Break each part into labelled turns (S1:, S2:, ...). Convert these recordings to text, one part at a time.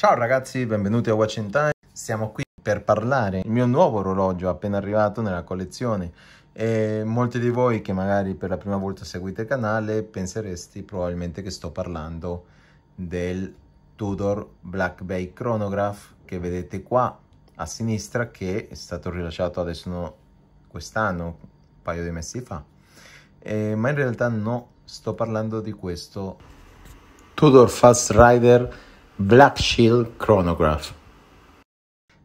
S1: Ciao ragazzi, benvenuti a Watch in Time. Siamo qui per parlare del mio nuovo orologio appena arrivato nella collezione. E molti di voi che magari per la prima volta seguite il canale penseresti probabilmente che sto parlando del Tudor Black Bay Chronograph che vedete qua a sinistra che è stato rilasciato adesso quest'anno, un paio di mesi fa. E, ma in realtà no, sto parlando di questo Tudor Fast Rider Black Shield Chronograph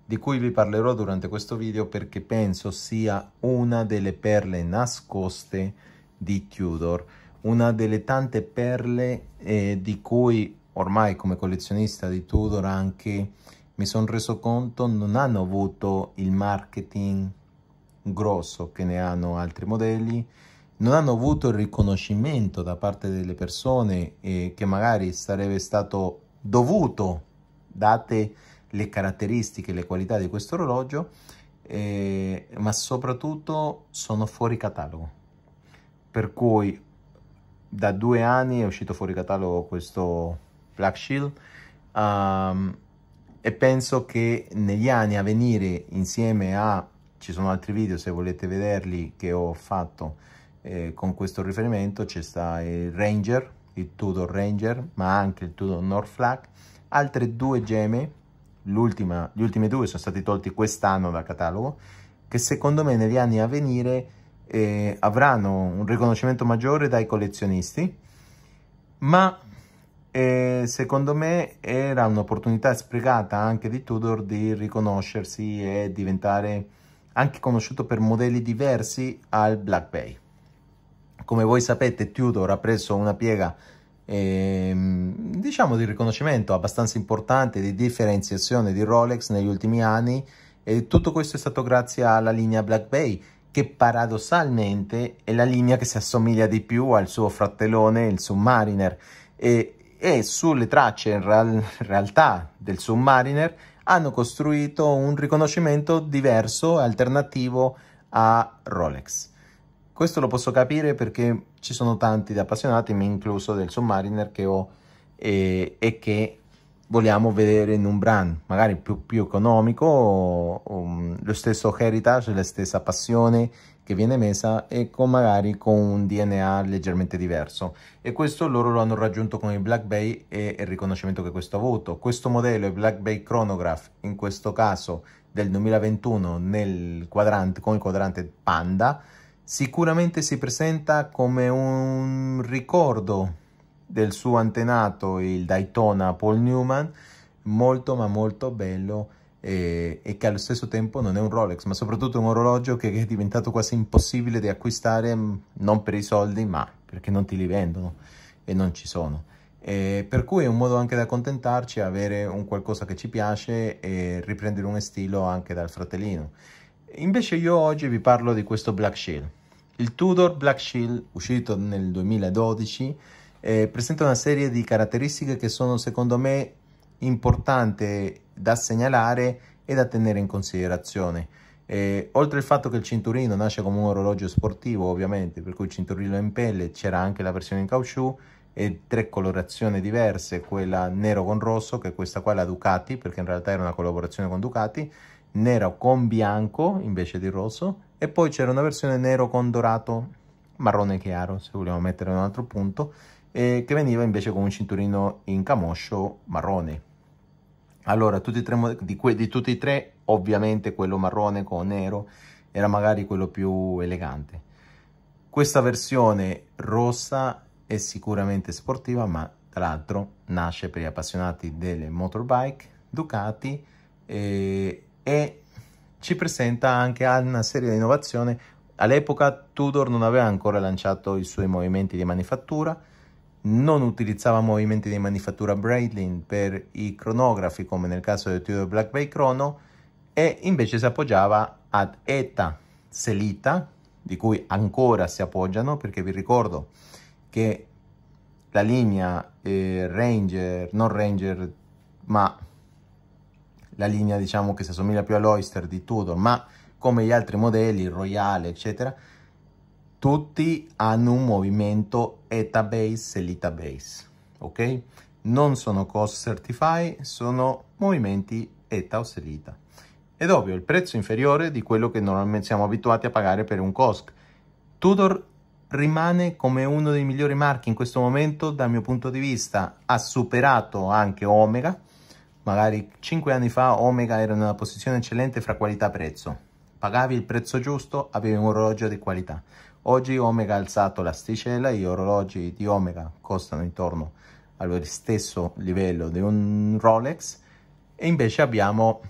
S1: di cui vi parlerò durante questo video perché penso sia una delle perle nascoste di Tudor, una delle tante perle eh, di cui ormai come collezionista di Tudor anche mi sono reso conto non hanno avuto il marketing grosso che ne hanno altri modelli, non hanno avuto il riconoscimento da parte delle persone eh, che magari sarebbe stato dovuto, date le caratteristiche, le qualità di questo orologio, eh, ma soprattutto sono fuori catalogo. Per cui da due anni è uscito fuori catalogo questo Black Shield um, e penso che negli anni a venire insieme a ci sono altri video se volete vederli che ho fatto eh, con questo riferimento c'è sta il Ranger il Tudor Ranger, ma anche il Tudor Norflak, altre due gemme, gli ultimi due sono stati tolti quest'anno dal catalogo, che secondo me negli anni a venire eh, avranno un riconoscimento maggiore dai collezionisti, ma eh, secondo me era un'opportunità sprecata anche di Tudor di riconoscersi e diventare anche conosciuto per modelli diversi al Black Bay. Come voi sapete Tudor ha preso una piega eh, diciamo di riconoscimento abbastanza importante, di differenziazione di Rolex negli ultimi anni e tutto questo è stato grazie alla linea Black Bay che paradossalmente è la linea che si assomiglia di più al suo fratellone, il Submariner e, e sulle tracce in real, realtà del Submariner hanno costruito un riconoscimento diverso, e alternativo a Rolex. Questo lo posso capire perché ci sono tanti da appassionati, me incluso del Submariner, che ho eh, e, che vogliamo vedere in un brand magari più, più economico, um, lo stesso heritage, la stessa passione che viene messa e con magari con un DNA leggermente diverso e questo loro lo hanno raggiunto con il Black Bay e il riconoscimento che questo ha avuto. Questo modello, il Black Bay Chronograph, in questo caso del 2021 nel quadrante, con il quadrante Panda, sicuramente si presenta come un ricordo del suo antenato, il Daytona Paul Newman, molto ma molto bello e, e, che allo stesso tempo non è un Rolex, ma soprattutto un orologio che è diventato quasi impossibile di acquistare, mm, non per i soldi, ma perché non ti li vendono e non ci sono. E per cui è un modo anche da accontentarci, avere un qualcosa che ci piace e riprendere un stile anche dal fratellino. Invece io oggi vi parlo di questo Black Shield. Il Tudor Black Shield, uscito nel 2012, eh, presenta una serie di caratteristiche che sono secondo me importanti da segnalare e da tenere in considerazione. Eh, oltre al fatto che il cinturino nasce come un orologio sportivo, ovviamente, per cui il cinturino in pelle c'era anche la versione in caucciù e tre colorazioni diverse, quella nero con rosso, che è questa qua la Ducati, perché in realtà era una collaborazione con Ducati, nero con bianco invece di rosso e poi c'era una versione nero con dorato marrone chiaro se vogliamo mettere un altro punto eh, che veniva invece con un cinturino in camoscio marrone allora tutti e tre di, di tutti e tre ovviamente quello marrone con nero era magari quello più elegante questa versione rossa è sicuramente sportiva ma tra l'altro nasce per gli appassionati delle motorbike Ducati e e ci presenta anche una serie di innovazioni. All'epoca Tudor non aveva ancora lanciato i suoi movimenti di manifattura, non utilizzava movimenti di manifattura Braidlin per i cronografi come nel caso del Tudor Black Bay Chrono e invece si appoggiava ad ETA Selita di cui ancora si appoggiano perché vi ricordo che la linea eh, Ranger, non Ranger ma la linea diciamo che si assomiglia più all'Oyster di Tudor, ma come gli altri modelli, il Royale eccetera, tutti hanno un movimento ETA base e LITA base, ok? Non sono cost CERTIFY sono movimenti ETA o SELITA. Ed ovvio, il prezzo inferiore di quello che normalmente siamo abituati a pagare per un COSC. Tudor rimane come uno dei migliori marchi in questo momento dal mio punto di vista, ha superato anche Omega, Magari 5 anni fa Omega era in una posizione eccellente fra qualità e prezzo. Pagavi il prezzo giusto, avevi un orologio di qualità. Oggi Omega ha alzato l'asticella, gli orologi di Omega costano intorno allo stesso livello di un Rolex e invece abbiamo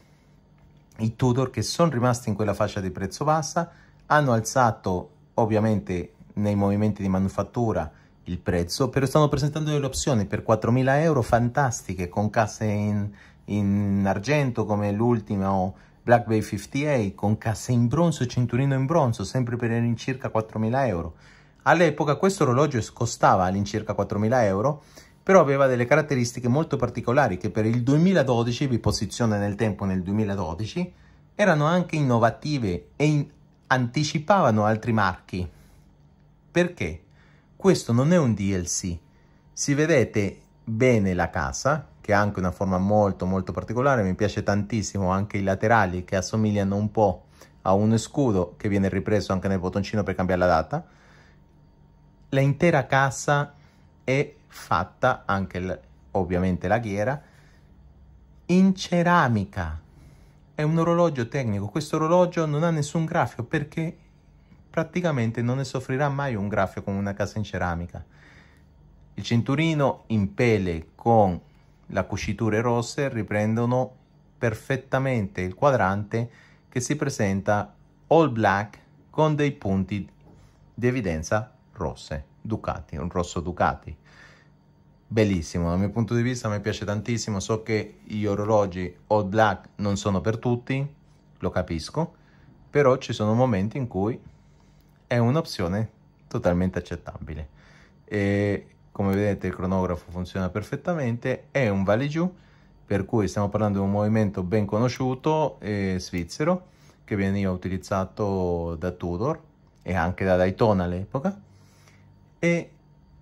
S1: i Tudor che sono rimasti in quella fascia di prezzo bassa, hanno alzato ovviamente nei movimenti di manufattura il prezzo, però stanno presentando delle opzioni per 4.000 euro fantastiche con casse in, in argento come l'ultimo Black Bay 58, con casse in bronzo e cinturino in bronzo, sempre per all'incirca 4.000 euro. All'epoca questo orologio costava all'incirca 4.000 euro, però aveva delle caratteristiche molto particolari che per il 2012, vi posiziona nel tempo nel 2012, erano anche innovative e in anticipavano altri marchi. Perché? Questo non è un DLC. Si vedete bene la casa, che ha anche una forma molto molto particolare, mi piace tantissimo anche i laterali che assomigliano un po' a uno scudo che viene ripreso anche nel bottoncino per cambiare la data. La intera casa è fatta anche ovviamente la ghiera in ceramica. È un orologio tecnico, questo orologio non ha nessun grafico perché praticamente non ne soffrirà mai un graffio con una casa in ceramica. Il cinturino in pele con la cuciture rosse riprendono perfettamente il quadrante che si presenta all black con dei punti di evidenza rosse, Ducati, un rosso Ducati. Bellissimo, dal mio punto di vista mi piace tantissimo, so che gli orologi all black non sono per tutti, lo capisco, però ci sono momenti in cui è un'opzione totalmente accettabile. E come vedete il cronografo funziona perfettamente, è un vale giù, per cui stiamo parlando di un movimento ben conosciuto eh, svizzero che veniva utilizzato da Tudor e anche da Daytona all'epoca e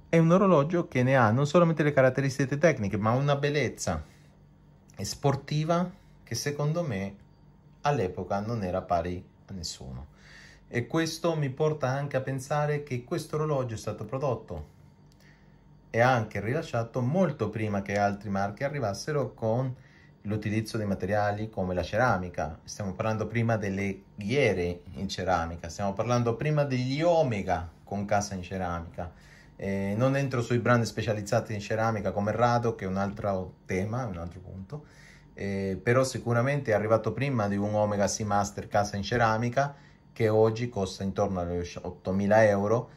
S1: è un orologio che ne ha non solamente le caratteristiche tecniche ma una bellezza sportiva che secondo me all'epoca non era pari a nessuno e questo mi porta anche a pensare che questo orologio è stato prodotto e anche rilasciato molto prima che altri marchi arrivassero con l'utilizzo di materiali come la ceramica. Stiamo parlando prima delle ghiere in ceramica, stiamo parlando prima degli Omega con casa in ceramica. Eh, non entro sui brand specializzati in ceramica come Rado, che è un altro tema, un altro punto, eh, però sicuramente è arrivato prima di un Omega Seamaster casa in ceramica che oggi costa intorno alle 8.000 euro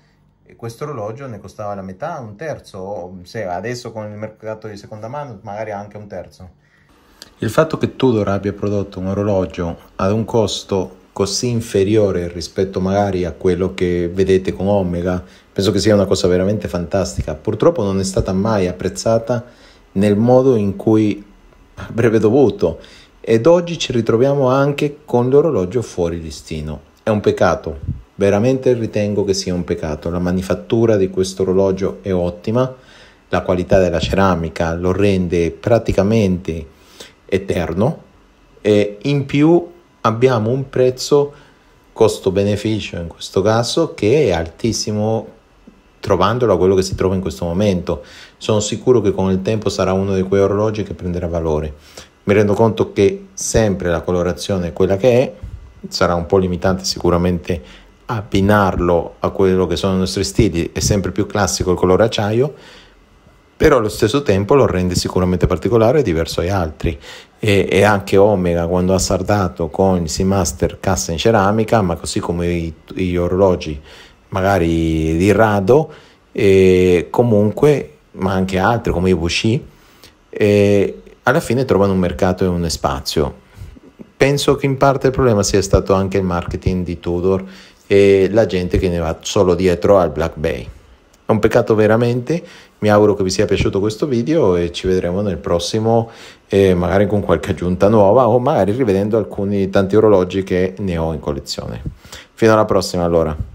S1: e questo orologio ne costava la metà, un terzo, se adesso con il mercato di seconda mano magari anche un terzo. Il fatto che Tudor abbia prodotto un orologio ad un costo così inferiore rispetto magari a quello che vedete con Omega, penso che sia una cosa veramente fantastica. Purtroppo non è stata mai apprezzata nel modo in cui avrebbe dovuto ed oggi ci ritroviamo anche con l'orologio fuori listino. È un peccato, veramente ritengo che sia un peccato. La manifattura di questo orologio è ottima, la qualità della ceramica lo rende praticamente eterno e in più abbiamo un prezzo costo-beneficio in questo caso che è altissimo trovandolo a quello che si trova in questo momento. Sono sicuro che con il tempo sarà uno di quei orologi che prenderà valore. Mi rendo conto che sempre la colorazione è quella che è, sarà un po' limitante sicuramente abbinarlo a quello che sono i nostri stili, è sempre più classico il colore acciaio, però allo stesso tempo lo rende sicuramente particolare e diverso agli altri. E, e anche Omega quando ha sardato con il Seamaster cassa in ceramica, ma così come gli orologi magari di rado, e comunque, ma anche altri come i Bushi, alla fine trovano un mercato e un spazio penso che in parte il problema sia stato anche il marketing di Tudor e la gente che ne va solo dietro al Black Bay. È un peccato veramente, mi auguro che vi sia piaciuto questo video e ci vedremo nel prossimo, eh, magari con qualche aggiunta nuova o magari rivedendo alcuni tanti orologi che ne ho in collezione. Fino alla prossima allora.